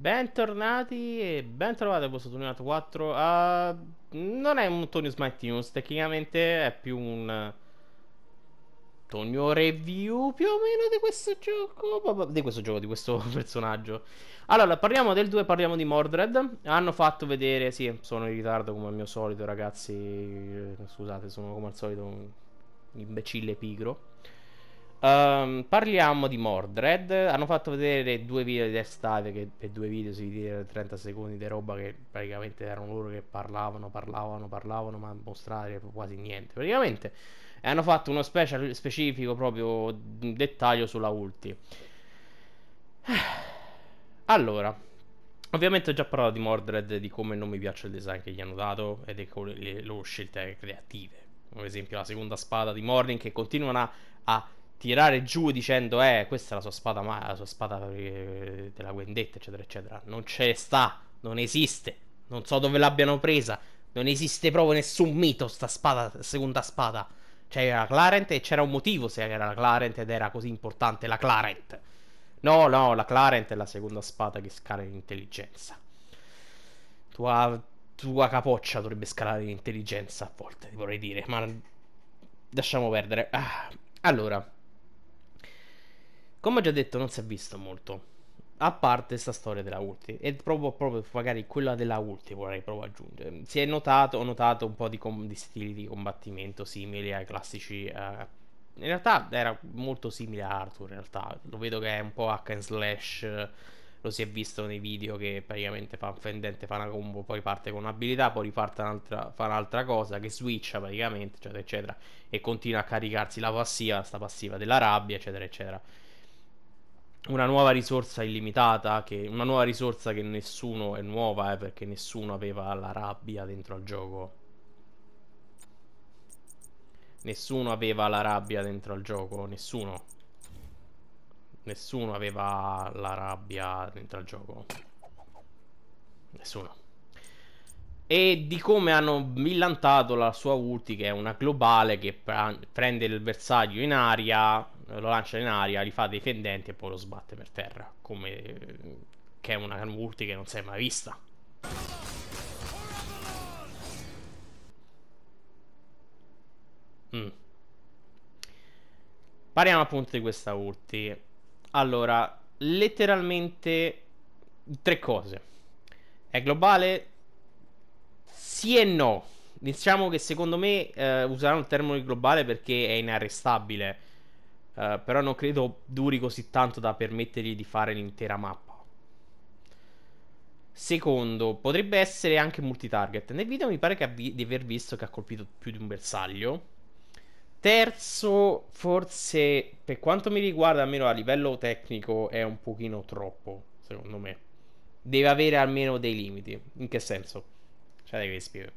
Bentornati e bentrovati a questo torneo 4 uh, ah, Non è un Tony Smite News, tecnicamente è più un Tony Review più o meno di questo gioco boh, boh, Di questo gioco, di questo personaggio Allora, parliamo del 2, parliamo di Mordred Hanno fatto vedere, sì, sono in ritardo come al mio solito ragazzi eh, Scusate, sono come al solito un imbecille pigro Um, parliamo di Mordred. Hanno fatto vedere due video d'estate. Che per due video si vedeva 30 secondi di roba che praticamente erano loro che parlavano, parlavano, parlavano, ma mostrare quasi niente. Praticamente e hanno fatto uno special specifico proprio dettaglio sulla ulti. Allora, ovviamente ho già parlato di Mordred, di come non mi piace il design che gli hanno dato Ed ecco le loro scelte creative. Come ad esempio la seconda spada di Morning che continuano a, a tirare giù dicendo eh questa è la sua spada, ma- la sua spada eh, della guendetta eccetera eccetera non c'è sta non esiste non so dove l'abbiano presa non esiste proprio nessun mito sta spada seconda spada cioè era Clarent e c'era un motivo se era la Clarent ed era così importante la Clarent no no la Clarent è la seconda spada che scala in intelligenza tua tua capoccia dovrebbe scalare in intelligenza a volte vorrei dire ma lasciamo perdere ah. allora come ho già detto, non si è visto molto. A parte questa storia della ulti, e proprio, proprio magari quella della ulti vorrei proprio aggiungere. Si è notato, ho notato un po' di, com- di stili di combattimento simili ai classici. Uh, in realtà era molto simile a Arthur, in realtà. Lo vedo che è un po' hack and slash lo si è visto nei video che praticamente fa un fendente, fa una combo, poi parte con un'abilità, poi riparte un'altra, fa un'altra cosa che switcha praticamente, eccetera, eccetera, e continua a caricarsi la passiva, sta passiva della rabbia, eccetera, eccetera una nuova risorsa illimitata, che, una nuova risorsa che nessuno è nuova, eh, perché nessuno aveva la rabbia dentro al gioco. Nessuno aveva la rabbia dentro al gioco, nessuno. Nessuno aveva la rabbia dentro al gioco. Nessuno. E di come hanno millantato la sua ulti, che è una globale che prende il bersaglio in aria lo lancia in aria, li fa fendenti e poi lo sbatte per terra, come che è una multi che non si è mai vista. Mm. Parliamo appunto di questa ulti. Allora, letteralmente tre cose. È globale? Sì e no. Diciamo che secondo me eh, useranno il termine globale perché è inarrestabile eh, però non credo duri così tanto da permettergli di fare l'intera mappa. Secondo, potrebbe essere anche multitarget. Nel video mi pare vi- di aver visto che ha colpito più di un bersaglio. Terzo, forse per quanto mi riguarda, almeno a livello tecnico, è un pochino troppo, secondo me. Deve avere almeno dei limiti. In che senso? Cioè, devi spiegare.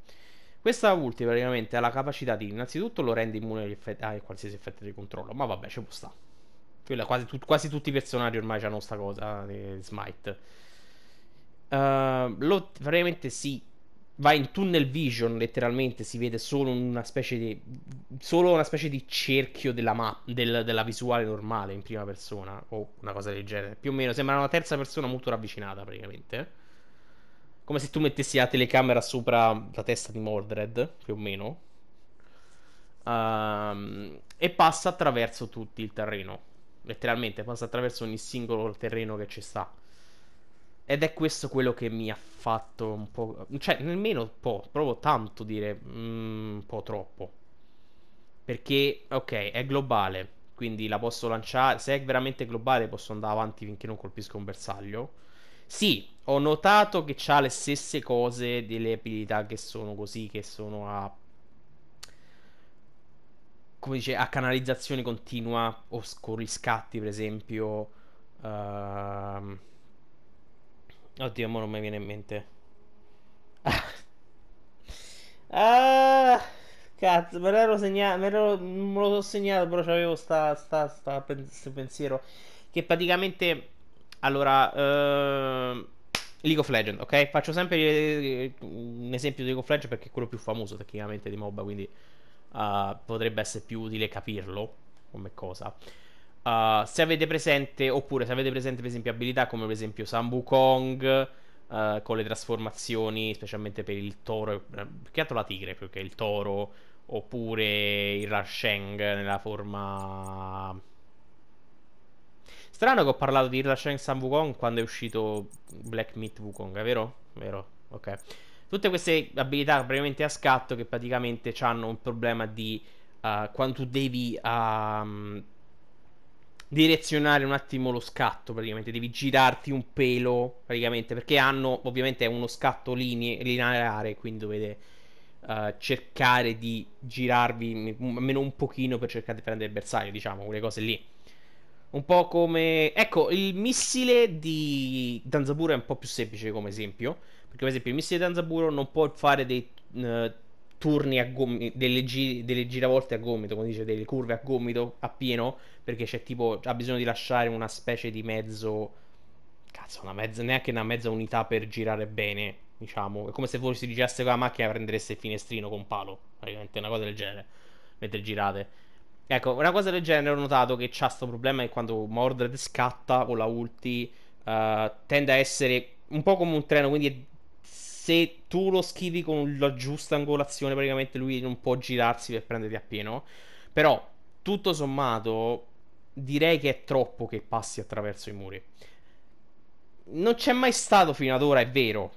Questa ulti praticamente ha la capacità di innanzitutto lo rende immune agli effetti, ah, a qualsiasi effetto di controllo, ma vabbè, ci può sta. Quella, quasi, tu, quasi, tutti i personaggi ormai hanno sta cosa eh, Smite. Uh, lo veramente si va in tunnel vision, letteralmente si vede solo una specie di, solo una specie di cerchio della, ma- del, della visuale normale in prima persona o una cosa del genere. Più o meno sembra una terza persona molto ravvicinata praticamente come se tu mettessi la telecamera sopra la testa di Mordred, più o meno. Um, e passa attraverso tutto il terreno. Letteralmente, passa attraverso ogni singolo terreno che ci sta. Ed è questo quello che mi ha fatto un po'. Cioè, nemmeno un po', Provo tanto dire mm, un po' troppo. Perché, ok, è globale. Quindi la posso lanciare. Se è veramente globale, posso andare avanti finché non colpisco un bersaglio sì, ho notato che ha le stesse cose delle abilità che sono così, che sono a... Come dice, a canalizzazione continua o con riscatti, per esempio. Uh... Oddio, non mi viene in mente. ah, cazzo, me l'ero segnato, me, l'ero, me lo so segnato, però c'avevo sta, sta, sta pen- pensiero. Che praticamente allora, uh, League of Legends, ok? Faccio sempre eh, un esempio di League of Legends perché è quello più famoso tecnicamente di MOBA, quindi uh, potrebbe essere più utile capirlo come cosa. Uh, se avete presente, oppure se avete presente per esempio abilità come per esempio Sambu Kong uh, con le trasformazioni, specialmente per il toro, eh, più che altro la tigre più che il toro, oppure il Rasheng nella forma Strano che ho parlato di Irlashen San Wukong quando è uscito Black Meat Wukong, è vero? Vero, ok. Tutte queste abilità praticamente a scatto che praticamente hanno un problema di uh, eh, quando tu devi um, direzionare un attimo lo scatto, praticamente devi girarti un pelo, praticamente, perché hanno ovviamente uno scatto line- lineare, quindi dovete uh, cercare di girarvi almeno un pochino per cercare di prendere il bersaglio, diciamo, quelle cose lì. Un po' come... Ecco, il missile di Danzaburo è un po' più semplice come esempio. Perché per esempio il missile di Danzaburo non può fare dei uh, turni a gomito, delle, gi- delle, giravolte a gomito, come dice, delle curve a gomito a pieno, perché c'è tipo... ha bisogno di lasciare una specie di mezzo... Cazzo, una mezza, neanche una mezza unità per girare bene, diciamo. È come se voi si girasse con la macchina e prendereste il finestrino con palo, praticamente una cosa del genere, mentre girate. Ecco, una cosa del genere ho notato che c'ha questo problema che quando Mordred scatta con la ulti uh, tende a essere un po' come un treno, quindi se tu lo schivi con la giusta angolazione praticamente lui non può girarsi per prenderti a pieno. Però tutto sommato direi che è troppo che passi attraverso i muri. Non c'è mai stato fino ad ora, è vero,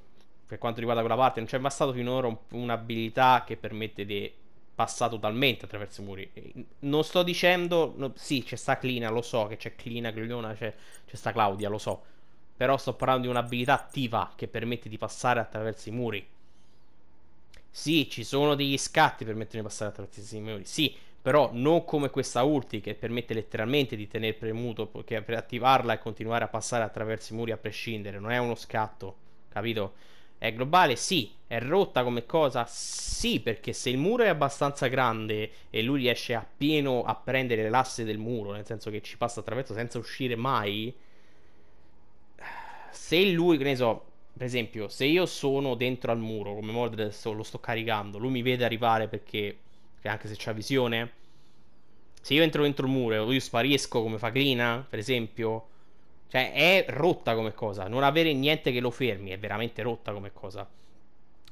per quanto riguarda quella parte, non c'è mai stato finora un'abilità che permette di passa totalmente attraverso i muri. Non sto dicendo, no, sì, c'è sta Clina, lo so che c'è Clina, Gliona, c'è, c'è sta Claudia, lo so. Però sto parlando di un'abilità attiva che permette di passare attraverso i muri. Sì, ci sono degli scatti che permettono di passare attraverso i muri. Sì, però non come questa ulti che permette letteralmente di tenere premuto per attivarla e continuare a passare attraverso i muri a prescindere. Non è uno scatto, capito? È globale? Sì. È rotta come cosa? Sì, perché se il muro è abbastanza grande e lui riesce appieno a prendere l'asse del muro, nel senso che ci passa attraverso senza uscire mai, se lui, che ne so, per esempio, se io sono dentro al muro, come Mordred adesso lo sto caricando, lui mi vede arrivare perché, anche se c'ha visione, se io entro dentro il muro e lui sparisco come fa Grina, per esempio, cioè, è rotta come cosa. Non avere niente che lo fermi è veramente rotta come cosa.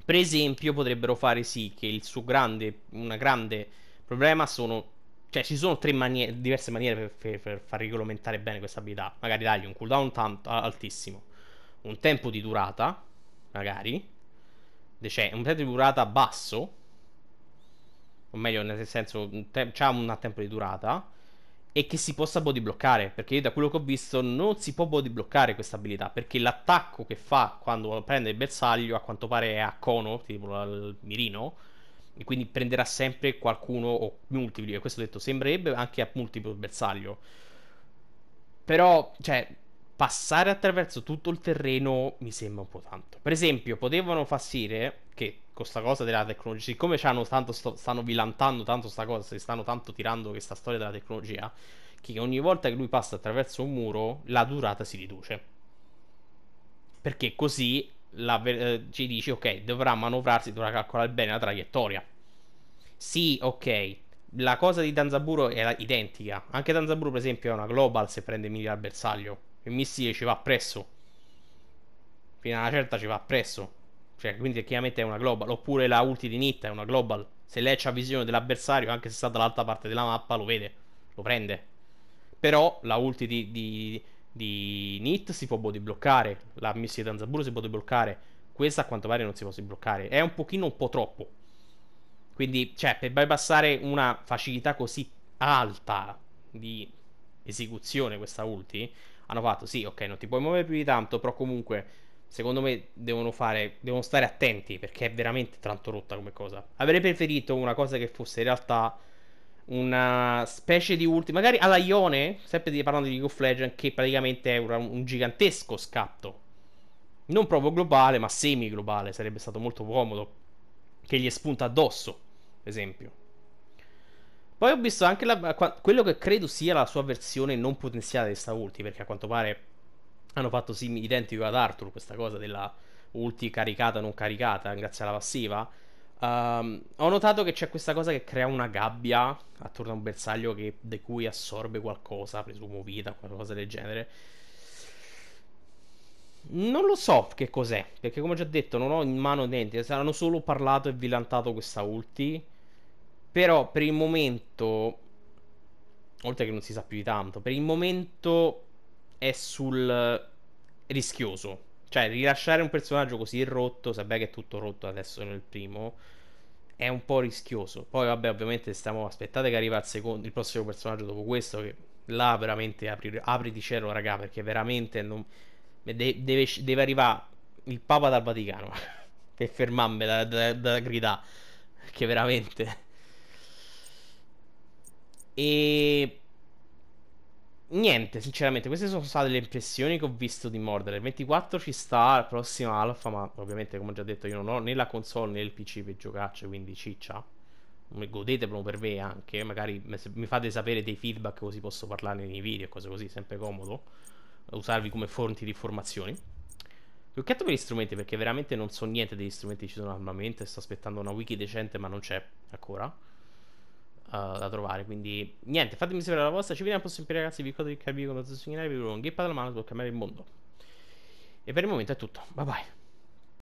Per esempio, potrebbero fare sì che il suo grande, una grande problema sono. Cioè, ci sono tre maniere, diverse maniere per, per, per, far regolamentare bene questa abilità. Magari dargli un cooldown tanto, altissimo, un tempo di durata, magari, cioè un tempo di durata basso, o meglio, nel senso, te- c'ha un tempo di durata, e che si possa bodybloccare. Perché io da quello che ho visto non si può bodybloccare questa abilità. Perché l'attacco che fa quando prende il bersaglio, a quanto pare è a cono, tipo al mirino. E quindi prenderà sempre qualcuno o multipli. E questo detto sembrerebbe anche a multiplo bersaglio. Però, cioè, passare attraverso tutto il terreno mi sembra un po' tanto. Per esempio, potevano far sì che con questa cosa della tecnologia, siccome tanto sto, stanno vilantando tanto sta cosa, si stanno tanto tirando questa storia della tecnologia, che ogni volta che lui passa attraverso un muro la durata si riduce. Perché così la, eh, ci dici, ok, dovrà manovrarsi, dovrà calcolare bene la traiettoria. Sì, ok. La cosa di Danzaburo è la, identica. Anche Danzaburo, per esempio, è una global se prende mille al bersaglio. Il missile ci va appresso. Fino a una certa ci va appresso cioè, quindi chiaramente è una global. Oppure la ulti di Nitta è una global. Se lei ha visione dell'avversario, anche se sta dall'altra parte della mappa, lo vede, lo prende. Però la ulti di, di, di Nit si può bodybloccare, La missile di Danzaburo si può bloccare. Questa a quanto pare non si può bloccare. È un pochino un po' troppo. Quindi, cioè, per bypassare una facilità così alta di esecuzione questa ulti, hanno fatto sì, ok, non ti puoi muovere più di tanto, però comunque secondo me devono fare, devono stare attenti perché è veramente tanto rotta come cosa. Avrei preferito una cosa che fosse in realtà una specie di ultima, magari alla Ione, sempre parlando di League of Legends, che praticamente è un, un gigantesco scatto. Non proprio globale, ma semi-globale, sarebbe stato molto comodo che gli è spunta addosso, per esempio. Poi ho visto anche la, quello che credo sia la sua versione non potenziale di questa ulti, perché a quanto pare hanno fatto simile, identico ad Arthur questa cosa della ulti caricata, non caricata, grazie alla passiva. Um, ho notato che c'è questa cosa che crea una gabbia attorno a un bersaglio che, di cui assorbe qualcosa, presumo vita, qualcosa del genere. Non lo so che cos'è, perché come ho già detto non ho in mano niente, hanno solo parlato e vilantato questa ulti. Però per il momento, oltre che non si sa più di tanto, per il momento è sul eh, rischioso. Cioè, rilasciare un personaggio così rotto, sapete che è tutto rotto adesso nel primo, è un po' rischioso. Poi, vabbè, ovviamente stiamo. Aspettate che arriva il, secondo, il prossimo personaggio dopo questo. Che là veramente apri, apri di cielo, raga, perché veramente non, de- deve, deve, arrivare il Papa dal Vaticano per fermarmi da, da, da gridare. Che veramente. E Niente, sinceramente, queste sono state le impressioni che ho visto di Mordere. Il 24 ci sta la prossima alfa, ma ovviamente, come ho già detto, io non ho né la console né il PC per giocarci, quindi ciccia. Godete proprio per me anche, magari mi fate sapere dei feedback così posso parlare nei video e cose così, sempre comodo. Usarvi come fonti di informazioni. Più che altro per gli strumenti, perché veramente non so niente degli strumenti che ci sono normalmente. Sto aspettando una wiki decente, ma non c'è ancora uh, da trovare. Quindi niente, fatemi sapere la vostra. Ci vediamo al prossimo video, ragazzi. Vi ricordo di cliccarvi come posso segnalare, vi un ghippa dalla mano per cambiare il mondo. E per il momento è tutto. Bye bye.